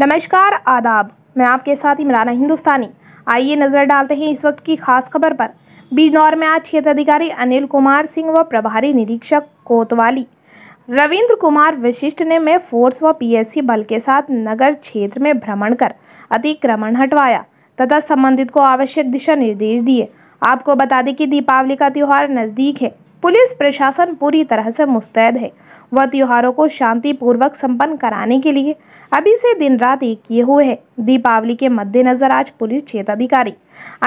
नमस्कार आदाब मैं आपके साथ इमराना हिंदुस्तानी आइए नज़र डालते हैं इस वक्त की खास खबर पर बिजनौर में आज क्षेत्र अधिकारी अनिल कुमार सिंह व प्रभारी निरीक्षक कोतवाली रविंद्र कुमार वशिष्ठ ने में फोर्स व पीएससी बल के साथ नगर क्षेत्र में भ्रमण कर अतिक्रमण हटवाया तथा संबंधित को आवश्यक दिशा निर्देश दिए आपको बता दें कि दीपावली का त्यौहार नज़दीक है पुलिस प्रशासन पूरी तरह से मुस्तैद है वह त्योहारों को शांतिपूर्वक संपन्न कराने के लिए अभी से दिन रात एक किए हुए है दीपावली के मद्देनजर आज पुलिस क्षेत्र अधिकारी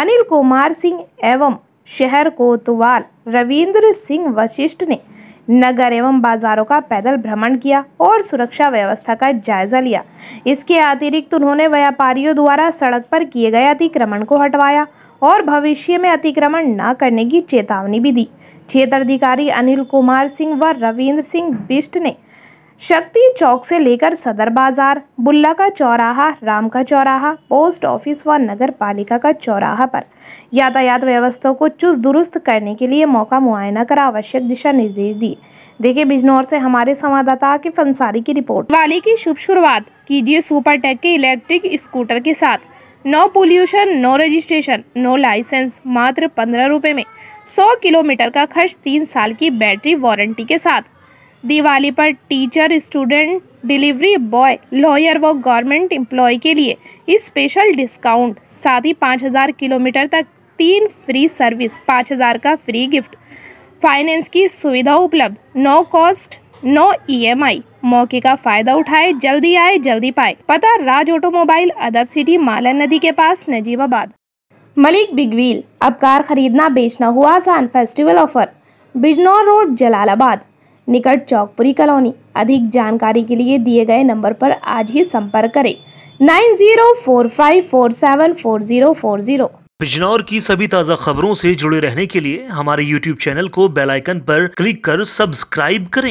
अनिल कुमार सिंह एवं शहर कोतवाल रविंद्र सिंह वशिष्ठ ने नगर एवं बाजारों का पैदल भ्रमण किया और सुरक्षा व्यवस्था का जायजा लिया इसके अतिरिक्त उन्होंने व्यापारियों द्वारा सड़क पर किए गए अतिक्रमण को हटवाया और भविष्य में अतिक्रमण न करने की चेतावनी भी दी क्षेत्र अधिकारी अनिल कुमार सिंह व रविंद्र सिंह बिस्ट ने शक्ति चौक से लेकर सदर बाजार बुल्ला का चौराहा राम का चौराहा पोस्ट ऑफिस व नगर पालिका का चौराहा पर यातायात व्यवस्था को चुस्त दुरुस्त करने के लिए मौका मुआयना कर आवश्यक दिशा निर्देश दिए देखिए बिजनौर से हमारे संवाददाता के फंसारी की रिपोर्ट वाली की शुभ शुरुआत कीजिए सुपर टेक के इलेक्ट्रिक स्कूटर के साथ no pollution no registration no licence मात्र पंद्रह रुपये में सौ किलोमीटर का खर्च तीन साल की बैटरी वारंटी के साथ दिवाली पर teacher student delivery boy lawyer व गवर्नमेंट एम्प्लॉय के लिए स्पेशल डिस्काउंट साथ ही पाँच हज़ार किलोमीटर तक तीन फ्री सर्विस पाँच हज़ार का फ्री गिफ्ट फाइनेंस की सुविधा उपलब्ध नो कॉस्ट नो ईएमआई मौके का फायदा उठाए जल्दी आए जल्दी पाए पता राज ऑटोमोबाइल अदब सिटी मालन नदी के पास नजीबाबाद मलिक बिगवील अब कार खरीदना बेचना हुआ आसान festival offer Bijnor road Jalalabad निकट चौकपुरी कॉलोनी अधिक जानकारी के लिए दिए गए नंबर पर आज ही संपर्क करें nine zero four five four seven four zero four zero Bijnor की सभी ताज़ा खबरों से जुड़े रहने के लिए हमारे YouTube चैनल को बेल आइकन पर क्लिक कर सब्सक्राइब करें